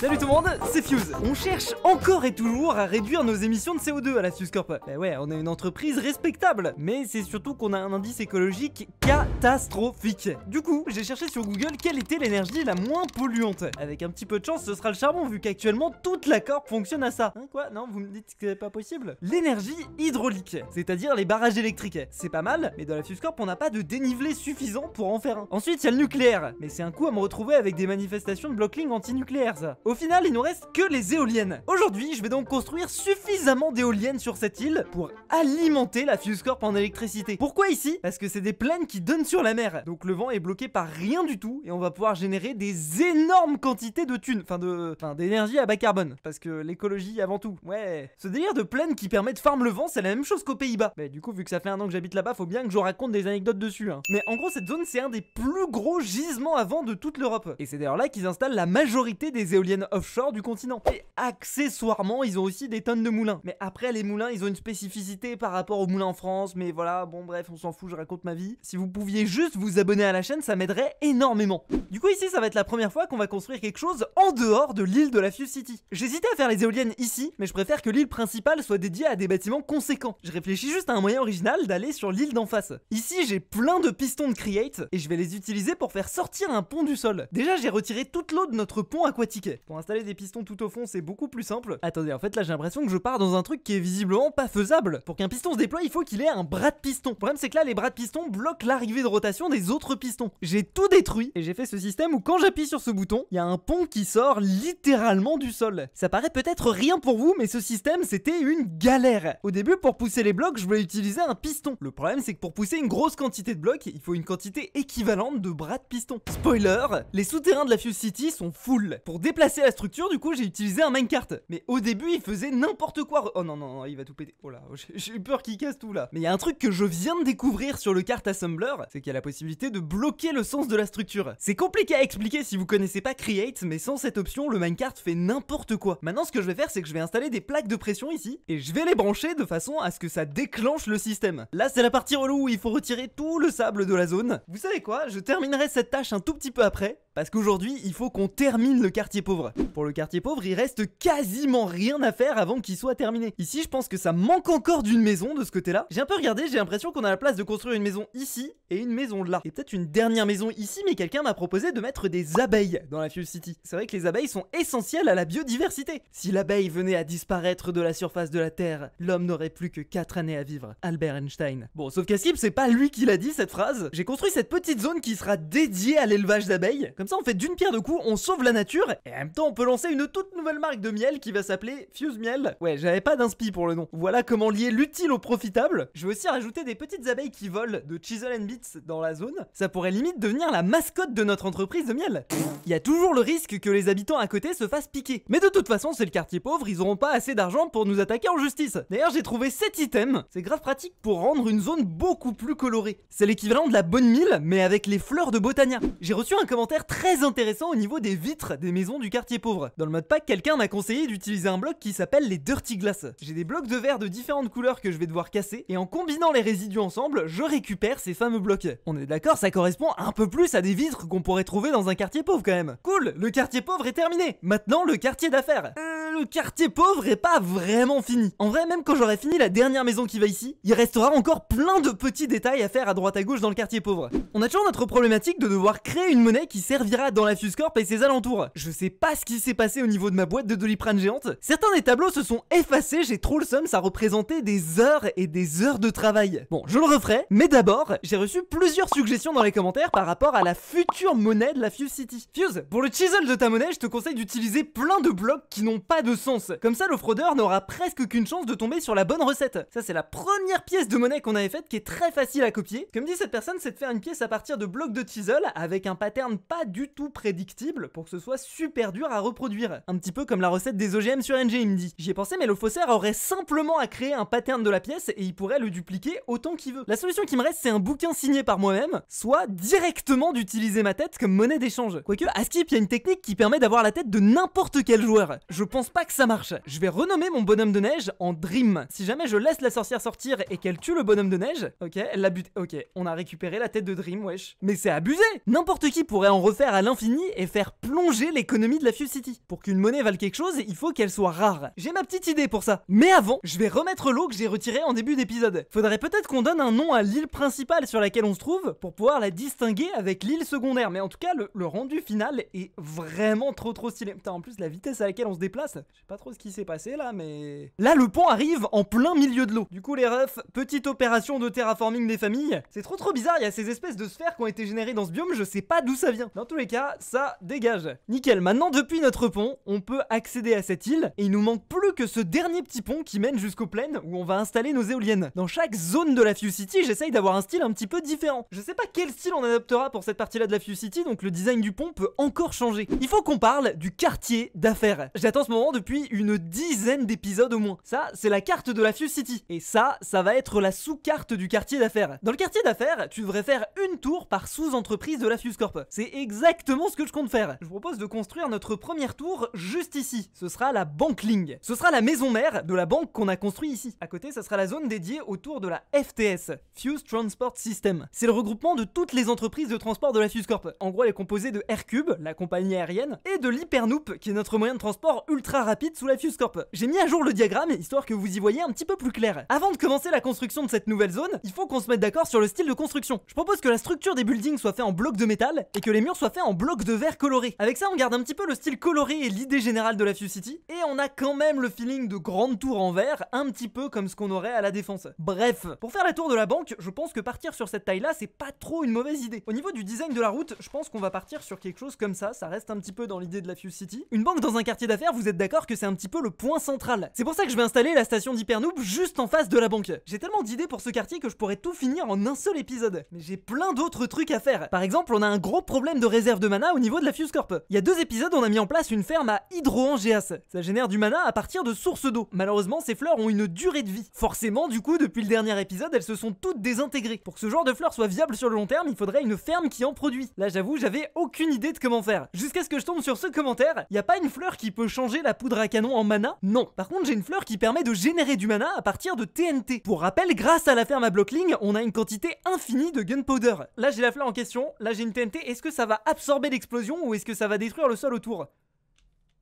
Salut tout le monde, c'est Fuse. On cherche encore et toujours à réduire nos émissions de CO2 à la suscorp Bah ouais, on est une entreprise respectable, mais c'est surtout qu'on a un indice écologique catastrophique. Du coup, j'ai cherché sur Google quelle était l'énergie la moins polluante. Avec un petit peu de chance, ce sera le charbon, vu qu'actuellement toute la Corp fonctionne à ça. Hein, quoi Non, vous me dites que c'est pas possible L'énergie hydraulique, c'est-à-dire les barrages électriques. C'est pas mal, mais dans la Fuse on n'a pas de dénivelé suffisant pour en faire un. Ensuite, il y a le nucléaire, mais c'est un coup à me retrouver avec des manifestations de blocking anti-nucléaire, au final, il nous reste que les éoliennes. Aujourd'hui, je vais donc construire suffisamment d'éoliennes sur cette île pour alimenter la Fuse en électricité. Pourquoi ici Parce que c'est des plaines qui donnent sur la mer. Donc le vent est bloqué par rien du tout et on va pouvoir générer des énormes quantités de thunes, enfin de, d'énergie à bas carbone. Parce que l'écologie avant tout. Ouais. Ce délire de plaines qui permet de farm le vent, c'est la même chose qu'aux Pays-Bas. Mais du coup, vu que ça fait un an que j'habite là-bas, faut bien que je raconte des anecdotes dessus. Hein. Mais en gros, cette zone, c'est un des plus gros gisements à vent de toute l'Europe. Et c'est d'ailleurs là qu'ils installent la majorité des éoliennes offshore du continent. Et accessoirement, ils ont aussi des tonnes de moulins. Mais après, les moulins, ils ont une spécificité par rapport aux moulins en France. Mais voilà, bon, bref, on s'en fout, je raconte ma vie. Si vous pouviez juste vous abonner à la chaîne, ça m'aiderait énormément. Du coup, ici, ça va être la première fois qu'on va construire quelque chose en dehors de l'île de la Fuse City. J'hésitais à faire les éoliennes ici, mais je préfère que l'île principale soit dédiée à des bâtiments conséquents. Je réfléchis juste à un moyen original d'aller sur l'île d'en face. Ici, j'ai plein de pistons de create et je vais les utiliser pour faire sortir un pont du sol. Déjà, j'ai retiré toute l'eau de notre pont aquatique. Pour installer des pistons tout au fond, c'est beaucoup plus simple. Attendez, en fait là j'ai l'impression que je pars dans un truc qui est visiblement pas faisable. Pour qu'un piston se déploie, il faut qu'il ait un bras de piston. Le problème c'est que là les bras de piston bloquent l'arrivée de rotation des autres pistons. J'ai tout détruit et j'ai fait ce système où quand j'appuie sur ce bouton, il y a un pont qui sort littéralement du sol. Ça paraît peut-être rien pour vous, mais ce système c'était une galère. Au début, pour pousser les blocs, je voulais utiliser un piston. Le problème c'est que pour pousser une grosse quantité de blocs, il faut une quantité équivalente de bras de piston. Spoiler, les souterrains de la Fuse City sont full. Pour déplacer la structure, du coup, j'ai utilisé un minecart. Mais au début, il faisait n'importe quoi. Oh non, non, il va tout péter. Oh là, j'ai peur qu'il casse tout là. Mais il y a un truc que je viens de découvrir sur le cart assembler, c'est qu'il y a la possibilité de bloquer le sens de la structure. C'est compliqué à expliquer si vous connaissez pas Create, mais sans cette option, le minecart fait n'importe quoi. Maintenant, ce que je vais faire, c'est que je vais installer des plaques de pression ici, et je vais les brancher de façon à ce que ça déclenche le système. Là, c'est la partie relou où il faut retirer tout le sable de la zone. Vous savez quoi Je terminerai cette tâche un tout petit peu après, parce qu'aujourd'hui, il faut qu'on termine le quartier pauvre. Pour le quartier pauvre, il reste quasiment rien à faire avant qu'il soit terminé. Ici, je pense que ça manque encore d'une maison de ce côté-là. J'ai un peu regardé, j'ai l'impression qu'on a la place de construire une maison ici et une maison là. Et peut-être une dernière maison ici, mais quelqu'un m'a proposé de mettre des abeilles dans la Fuel City. C'est vrai que les abeilles sont essentielles à la biodiversité. Si l'abeille venait à disparaître de la surface de la Terre, l'homme n'aurait plus que 4 années à vivre. Albert Einstein. Bon, sauf qu'à c'est pas lui qui l'a dit cette phrase. J'ai construit cette petite zone qui sera dédiée à l'élevage d'abeilles ça, on fait d'une pierre deux coups, on sauve la nature, et en même temps, on peut lancer une toute nouvelle marque de miel qui va s'appeler Fuse Miel. Ouais, j'avais pas d'inspi pour le nom. Voilà comment lier l'utile au profitable. Je vais aussi rajouter des petites abeilles qui volent de Chisel and bits dans la zone. Ça pourrait limite devenir la mascotte de notre entreprise de miel. Il y a toujours le risque que les habitants à côté se fassent piquer. Mais de toute façon, c'est le quartier pauvre, ils auront pas assez d'argent pour nous attaquer en justice. D'ailleurs, j'ai trouvé cet item, C'est grave pratique pour rendre une zone beaucoup plus colorée. C'est l'équivalent de la bonne mille, mais avec les fleurs de Botania. J'ai reçu un commentaire très très intéressant au niveau des vitres des maisons du quartier pauvre. Dans le mode pack, quelqu'un m'a conseillé d'utiliser un bloc qui s'appelle les Dirty Glass. J'ai des blocs de verre de différentes couleurs que je vais devoir casser, et en combinant les résidus ensemble, je récupère ces fameux blocs. On est d'accord, ça correspond un peu plus à des vitres qu'on pourrait trouver dans un quartier pauvre quand même. Cool, le quartier pauvre est terminé. Maintenant, le quartier d'affaires. Euh, le quartier pauvre est pas vraiment fini. En vrai, même quand j'aurai fini la dernière maison qui va ici, il restera encore plein de petits détails à faire à droite à gauche dans le quartier pauvre. On a toujours notre problématique de devoir créer une monnaie qui sert dans la Corp et ses alentours. Je sais pas ce qui s'est passé au niveau de ma boîte de doliprane géante. Certains des tableaux se sont effacés, j'ai trop le seum, ça représentait des heures et des heures de travail. Bon, je le referai, mais d'abord, j'ai reçu plusieurs suggestions dans les commentaires par rapport à la future monnaie de la Fuse City. Fuse, pour le chisel de ta monnaie, je te conseille d'utiliser plein de blocs qui n'ont pas de sens. Comme ça, le fraudeur n'aura presque qu'une chance de tomber sur la bonne recette. Ça, c'est la première pièce de monnaie qu'on avait faite qui est très facile à copier. Comme dit cette personne, c'est de faire une pièce à partir de blocs de chisel avec un pattern pas du tout prédictible pour que ce soit super dur à reproduire. Un petit peu comme la recette des OGM sur NG, il me dit. J'y ai pensé, mais le faussaire aurait simplement à créer un pattern de la pièce et il pourrait le dupliquer autant qu'il veut. La solution qui me reste, c'est un bouquin signé par moi-même, soit directement d'utiliser ma tête comme monnaie d'échange. Quoique, à Skip, il y a une technique qui permet d'avoir la tête de n'importe quel joueur. Je pense pas que ça marche. Je vais renommer mon bonhomme de neige en Dream. Si jamais je laisse la sorcière sortir et qu'elle tue le bonhomme de neige, ok, elle la bute. Ok, on a récupéré la tête de Dream, wesh. Mais c'est abusé N'importe qui pourrait en refaire à l'infini et faire plonger l'économie de la Fuse City. Pour qu'une monnaie vale quelque chose, il faut qu'elle soit rare. J'ai ma petite idée pour ça. Mais avant, je vais remettre l'eau que j'ai retirée en début d'épisode. Faudrait peut-être qu'on donne un nom à l'île principale sur laquelle on se trouve pour pouvoir la distinguer avec l'île secondaire. Mais en tout cas, le, rendu final est vraiment trop trop stylé. Putain, en plus, la vitesse à laquelle on se déplace, je sais pas trop ce qui s'est passé là, mais... Là, le pont arrive en plein milieu de l'eau. Du coup, les refs, petite opération de terraforming des familles. C'est trop trop bizarre, il y a ces espèces de sphères qui ont été générées dans ce biome, je sais pas d'où ça vient tous les cas, ça dégage. Nickel, maintenant depuis notre pont, on peut accéder à cette île et il nous manque plus que ce dernier petit pont qui mène jusqu'aux plaines où on va installer nos éoliennes. Dans chaque zone de la Fuse City, j'essaye d'avoir un style un petit peu différent. Je sais pas quel style on adoptera pour cette partie-là de la Fuse City, donc le design du pont peut encore changer. Il faut qu'on parle du quartier d'affaires. J'attends ce moment depuis une dizaine d'épisodes au moins. Ça, c'est la carte de la Fuse City. Et ça, ça va être la sous-carte du quartier d'affaires. Dans le quartier d'affaires, tu devrais faire une tour par sous-entreprise de la Fuse Corp. C'est exactement ce que je compte faire. Je vous propose de construire notre première tour juste ici. Ce sera la bankling. Ce sera la maison mère de la banque qu'on a construite ici. À côté, ce sera la zone dédiée autour de la FTS, Fuse Transport System. C'est le regroupement de toutes les entreprises de transport de la Fuse Corp. En gros, elle est composée de Aircube, la compagnie aérienne, et de l'Hypernoop, qui est notre moyen de transport ultra rapide sous la Fuse Corp. J'ai mis à jour le diagramme, histoire que vous y voyez un petit peu plus clair. Avant de commencer la construction de cette nouvelle zone, il faut qu'on se mette d'accord sur le style de construction. Je propose que la structure des buildings soit faite en blocs de métal et que les murs soient fait en bloc de verre coloré. Avec ça, on garde un petit peu le style coloré et l'idée générale de la Fuse City, et on a quand même le feeling de grande tour en verre, un petit peu comme ce qu'on aurait à la défense. Bref, pour faire la tour de la banque, je pense que partir sur cette taille-là, c'est pas trop une mauvaise idée. Au niveau du design de la route, je pense qu'on va partir sur quelque chose comme ça, ça reste un petit peu dans l'idée de la Fuse City. Une banque dans un quartier d'affaires, vous êtes d'accord que c'est un petit peu le point central. C'est pour ça que je vais installer la station d'Hypernoob juste en face de la banque. J'ai tellement d'idées pour ce quartier que je pourrais tout finir en un seul épisode. Mais j'ai plein d'autres trucs à faire. Par exemple, on a un gros problème de réserve de mana au niveau de la Fuse Corp. Il y a deux épisodes, on a mis en place une ferme à Hydroangéas. Ça génère du mana à partir de sources d'eau. Malheureusement, ces fleurs ont une durée de vie. Forcément, du coup, depuis le dernier épisode, elles se sont toutes désintégrées. Pour que ce genre de fleurs soit viable sur le long terme, il faudrait une ferme qui en produit. Là, j'avoue, j'avais aucune idée de comment faire. Jusqu'à ce que je tombe sur ce commentaire, il n'y a pas une fleur qui peut changer la poudre à canon en mana Non. Par contre, j'ai une fleur qui permet de générer du mana à partir de TNT. Pour rappel, grâce à la ferme à Blockling, on a une quantité infinie de gunpowder. Là, j'ai la fleur en question, là j'ai une TNT, est-ce que ça va absorber l'explosion ou est-ce que ça va détruire le sol autour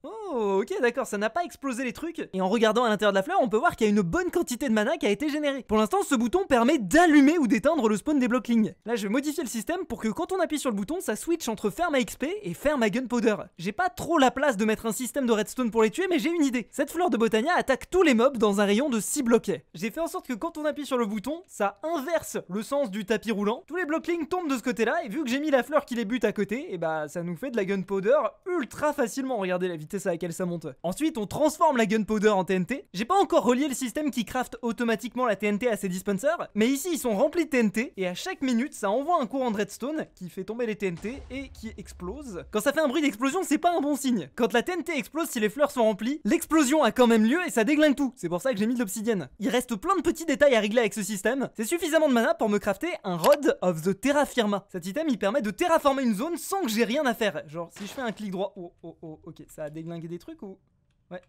oh, Oh, ok, d'accord, ça n'a pas explosé les trucs. Et en regardant à l'intérieur de la fleur, on peut voir qu'il y a une bonne quantité de mana qui a été générée. Pour l'instant, ce bouton permet d'allumer ou d'éteindre le spawn des blocklings. Là, je vais modifier le système pour que quand on appuie sur le bouton, ça switch entre faire ma XP et faire ma gunpowder. J'ai pas trop la place de mettre un système de redstone pour les tuer, mais j'ai une idée. Cette fleur de Botania attaque tous les mobs dans un rayon de 6 bloquets. J'ai fait en sorte que quand on appuie sur le bouton, ça inverse le sens du tapis roulant. Tous les blocklings tombent de ce côté-là, et vu que j'ai mis la fleur qui les bute à côté, et eh bah ça nous fait de la gunpowder ultra facilement. Regardez la vitesse à ça monte. Ensuite, on transforme la gunpowder en TNT. J'ai pas encore relié le système qui craft automatiquement la TNT à ses dispensers, mais ici ils sont remplis de TNT et à chaque minute ça envoie un courant de redstone qui fait tomber les TNT et qui explose. Quand ça fait un bruit d'explosion, c'est pas un bon signe. Quand la TNT explose, si les fleurs sont remplies, l'explosion a quand même lieu et ça déglingue tout. C'est pour ça que j'ai mis de l'obsidienne. Il reste plein de petits détails à régler avec ce système. C'est suffisamment de mana pour me crafter un Rod of the Terra Firma. Cet item il permet de terraformer une zone sans que j'ai rien à faire. Genre si je fais un clic droit, oh oh oh, ok ça a déglingué des trucs ou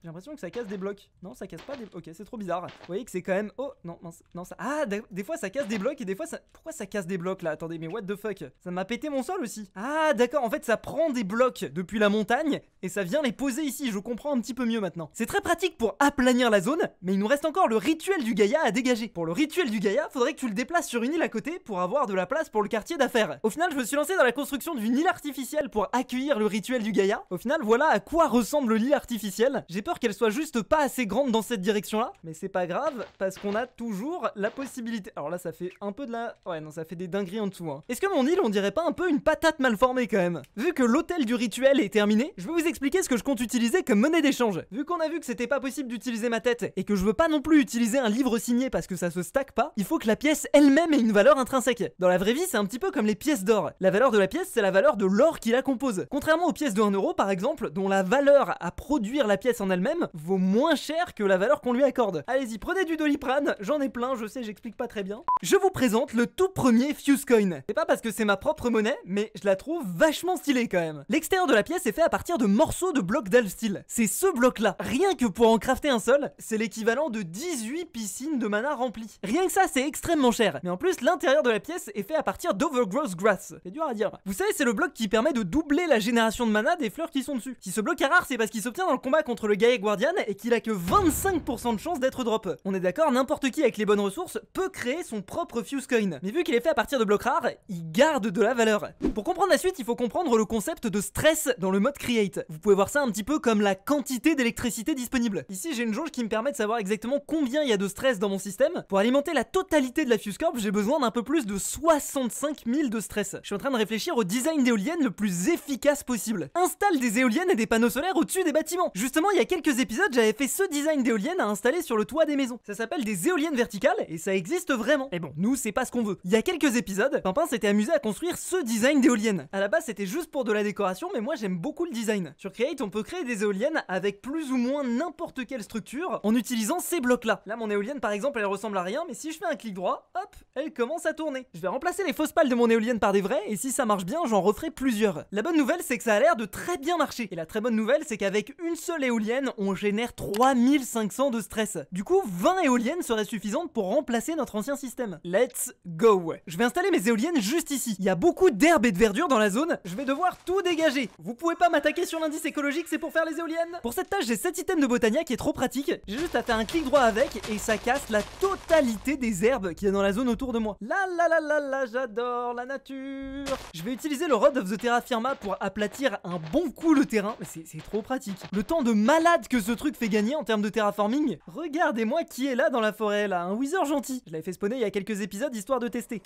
j'ai l'impression que ça casse des blocs. Non, ça casse pas des... Ok, c'est trop bizarre. Vous voyez que c'est quand même... Oh, non, non, Non, ça... Ah, des fois, ça casse des blocs et des fois, ça... Pourquoi ça casse des blocs, là Attendez, mais what the fuck Ça m'a pété mon sol aussi. Ah, d'accord, en fait, ça prend des blocs depuis la montagne et ça vient les poser ici. Je comprends un petit peu mieux maintenant. C'est très pratique pour aplanir la zone, mais il nous reste encore le rituel du Gaïa à dégager. Pour le rituel du Gaïa, faudrait que tu le déplaces sur une île à côté pour avoir de la place pour le quartier d'affaires. Au final, je me suis lancé dans la construction d'une île artificielle pour accueillir le rituel du Gaïa. Au final, voilà à quoi ressemble l'île artificielle. J'ai peur qu'elle soit juste pas assez grande dans cette direction-là, mais c'est pas grave, parce qu'on a toujours la possibilité... Alors là, ça fait un peu de la... Ouais, non, ça fait des dingueries en dessous, hein. Est-ce que mon île, on dirait pas un peu une patate mal formée, quand même Vu que l'hôtel du rituel est terminé, je vais vous expliquer ce que je compte utiliser comme monnaie d'échange. Vu qu'on a vu que c'était pas possible d'utiliser ma tête, et que je veux pas non plus utiliser un livre signé parce que ça se stack pas, il faut que la pièce elle-même ait une valeur intrinsèque. Dans la vraie vie, c'est un petit peu comme les pièces d'or. La valeur de la pièce, c'est la valeur de l'or qui la compose. Contrairement aux pièces de 1 euro, par exemple, dont la valeur à produire la pièce en elle-même vaut moins cher que la valeur qu'on lui accorde. Allez-y, prenez du doliprane, j'en ai plein, je sais, j'explique pas très bien. Je vous présente le tout premier Fusecoin. C'est pas parce que c'est ma propre monnaie, mais je la trouve vachement stylée quand même. L'extérieur de la pièce est fait à partir de morceaux de blocs d'Alstil. C'est ce bloc-là. Rien que pour en crafter un seul, c'est l'équivalent de 18 piscines de mana remplies. Rien que ça, c'est extrêmement cher. Mais en plus, l'intérieur de la pièce est fait à partir d'overgrowth grass. C'est dur à dire. Vous savez, c'est le bloc qui permet de doubler la génération de mana des fleurs qui sont dessus. Si ce bloc est rare, c'est parce qu'il s'obtient dans le combat contre le Gaia Guardian et qu'il a que 25% de chance d'être drop. On est d'accord, n'importe qui avec les bonnes ressources peut créer son propre Fuse Coin. Mais vu qu'il est fait à partir de blocs rares, il garde de la valeur. Pour comprendre la suite, il faut comprendre le concept de stress dans le mode Create. Vous pouvez voir ça un petit peu comme la quantité d'électricité disponible. Ici, j'ai une jauge qui me permet de savoir exactement combien il y a de stress dans mon système. Pour alimenter la totalité de la Fuse Corp, j'ai besoin d'un peu plus de 65 000 de stress. Je suis en train de réfléchir au design d'éoliennes le plus efficace possible. Installe des éoliennes et des panneaux solaires au-dessus des bâtiments. Justement, il y a quelques épisodes, j'avais fait ce design d'éoliennes à installer sur le toit des maisons. Ça s'appelle des éoliennes verticales et ça existe vraiment. Et bon, nous, c'est pas ce qu'on veut. Il y a quelques épisodes, Pimpin s'était amusé à construire ce design d'éoliennes. À la base, c'était juste pour de la décoration, mais moi, j'aime beaucoup le design. Sur Create, on peut créer des éoliennes avec plus ou moins n'importe quelle structure en utilisant ces blocs-là. Là, mon éolienne, par exemple, elle ressemble à rien, mais si je fais un clic droit, hop, elle commence à tourner. Je vais remplacer les fausses pales de mon éolienne par des vraies, et si ça marche bien, j'en referai plusieurs. La bonne nouvelle, c'est que ça a l'air de très bien marcher. Et la très bonne nouvelle, c'est qu'avec une seule éolienne, on génère 3500 de stress. Du coup, 20 éoliennes seraient suffisantes pour remplacer notre ancien système. Let's go Je vais installer mes éoliennes juste ici. Il y a beaucoup d'herbes et de verdure dans la zone, je vais devoir tout dégager. Vous pouvez pas m'attaquer sur l'indice écologique, c'est pour faire les éoliennes Pour cette tâche, j'ai 7 items de botania qui est trop pratique. J'ai juste à faire un clic droit avec et ça casse la totalité des herbes qu'il y a dans la zone autour de moi. La la la la la, j'adore la nature Je vais utiliser le Rod of the Terra Firma pour aplatir un bon coup le terrain, c'est trop pratique. Le temps de malade que ce truc fait gagner en termes de terraforming Regardez-moi qui est là dans la forêt, là, un wizard gentil Je l'avais fait spawner il y a quelques épisodes histoire de tester.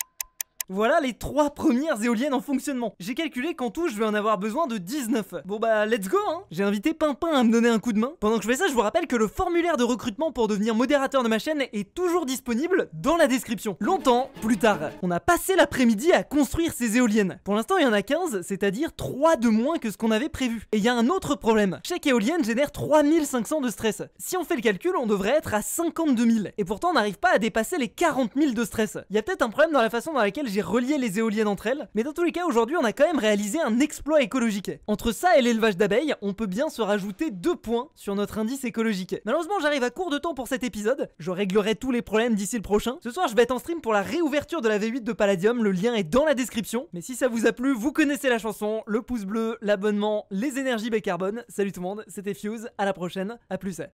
Voilà les trois premières éoliennes en fonctionnement. J'ai calculé qu'en tout, je vais en avoir besoin de 19. Bon bah, let's go, hein J'ai invité Pimpin à me donner un coup de main. Pendant que je fais ça, je vous rappelle que le formulaire de recrutement pour devenir modérateur de ma chaîne est toujours disponible dans la description. Longtemps plus tard, on a passé l'après-midi à construire ces éoliennes. Pour l'instant, il y en a 15, c'est-à-dire 3 de moins que ce qu'on avait prévu. Et il y a un autre problème. Chaque éolienne génère 3500 de stress. Si on fait le calcul, on devrait être à 52 000. Et pourtant, on n'arrive pas à dépasser les 40 000 de stress. Il y a peut-être un problème dans la façon dans laquelle j'ai relier les éoliennes entre elles, mais dans tous les cas aujourd'hui on a quand même réalisé un exploit écologique. Entre ça et l'élevage d'abeilles, on peut bien se rajouter deux points sur notre indice écologique. Malheureusement j'arrive à court de temps pour cet épisode, je réglerai tous les problèmes d'ici le prochain. Ce soir je vais être en stream pour la réouverture de la V8 de Palladium, le lien est dans la description. Mais si ça vous a plu, vous connaissez la chanson, le pouce bleu, l'abonnement, les énergies bas carbone. Salut tout le monde, c'était Fuse, à la prochaine, à plus.